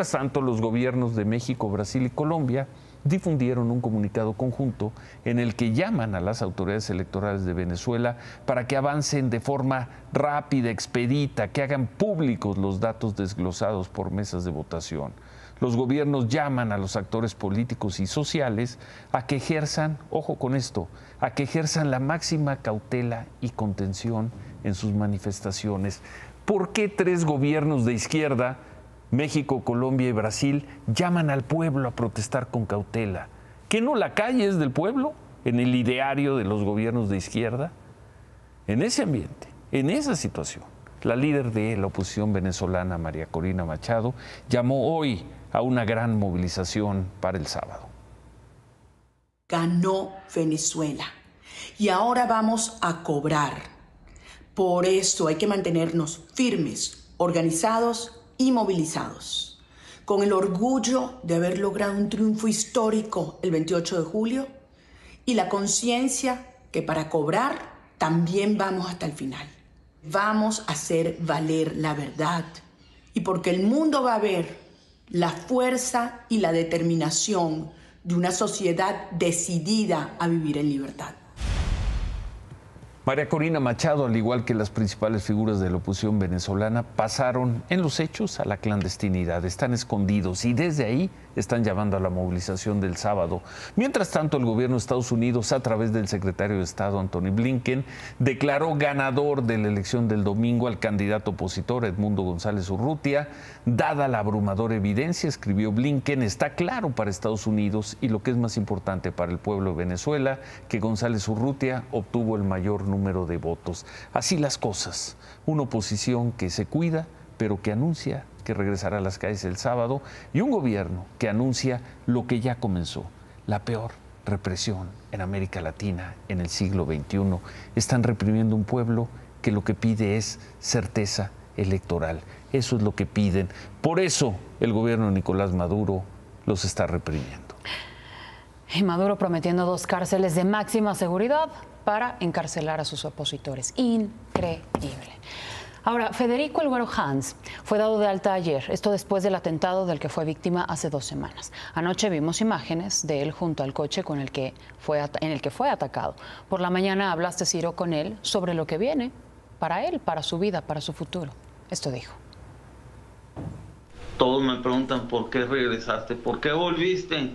Mientras tanto, los gobiernos de México, Brasil y Colombia difundieron un comunicado conjunto en el que llaman a las autoridades electorales de Venezuela para que avancen de forma rápida, expedita, que hagan públicos los datos desglosados por mesas de votación. Los gobiernos llaman a los actores políticos y sociales a que ejerzan, ojo con esto, a que ejerzan la máxima cautela y contención en sus manifestaciones. ¿Por qué tres gobiernos de izquierda México, Colombia y Brasil llaman al pueblo a protestar con cautela. ¿Qué no la calle es del pueblo en el ideario de los gobiernos de izquierda? En ese ambiente, en esa situación, la líder de la oposición venezolana, María Corina Machado, llamó hoy a una gran movilización para el sábado. Ganó Venezuela y ahora vamos a cobrar. Por esto hay que mantenernos firmes, organizados inmovilizados. Con el orgullo de haber logrado un triunfo histórico el 28 de julio y la conciencia que para cobrar también vamos hasta el final. Vamos a hacer valer la verdad y porque el mundo va a ver la fuerza y la determinación de una sociedad decidida a vivir en libertad. María Corina Machado, al igual que las principales figuras de la oposición venezolana, pasaron en los hechos a la clandestinidad, están escondidos y desde ahí están llamando a la movilización del sábado. Mientras tanto, el gobierno de Estados Unidos, a través del secretario de Estado Antony Blinken, declaró ganador de la elección del domingo al candidato opositor Edmundo González Urrutia. Dada la abrumadora evidencia, escribió Blinken, está claro para Estados Unidos y lo que es más importante para el pueblo de Venezuela, que González Urrutia obtuvo el mayor número de votos. Así las cosas. Una oposición que se cuida, pero que anuncia que regresará a las calles el sábado, y un gobierno que anuncia lo que ya comenzó, la peor represión en América Latina en el siglo XXI. Están reprimiendo un pueblo que lo que pide es certeza electoral. Eso es lo que piden. Por eso el gobierno de Nicolás Maduro los está reprimiendo. Y Maduro prometiendo dos cárceles de máxima seguridad para encarcelar a sus opositores. Increíble. Ahora, Federico El Hans fue dado de alta ayer, esto después del atentado del que fue víctima hace dos semanas. Anoche vimos imágenes de él junto al coche con el que fue en el que fue atacado. Por la mañana hablaste, Ciro, con él sobre lo que viene para él, para su vida, para su futuro. Esto dijo. Todos me preguntan por qué regresaste, por qué volviste.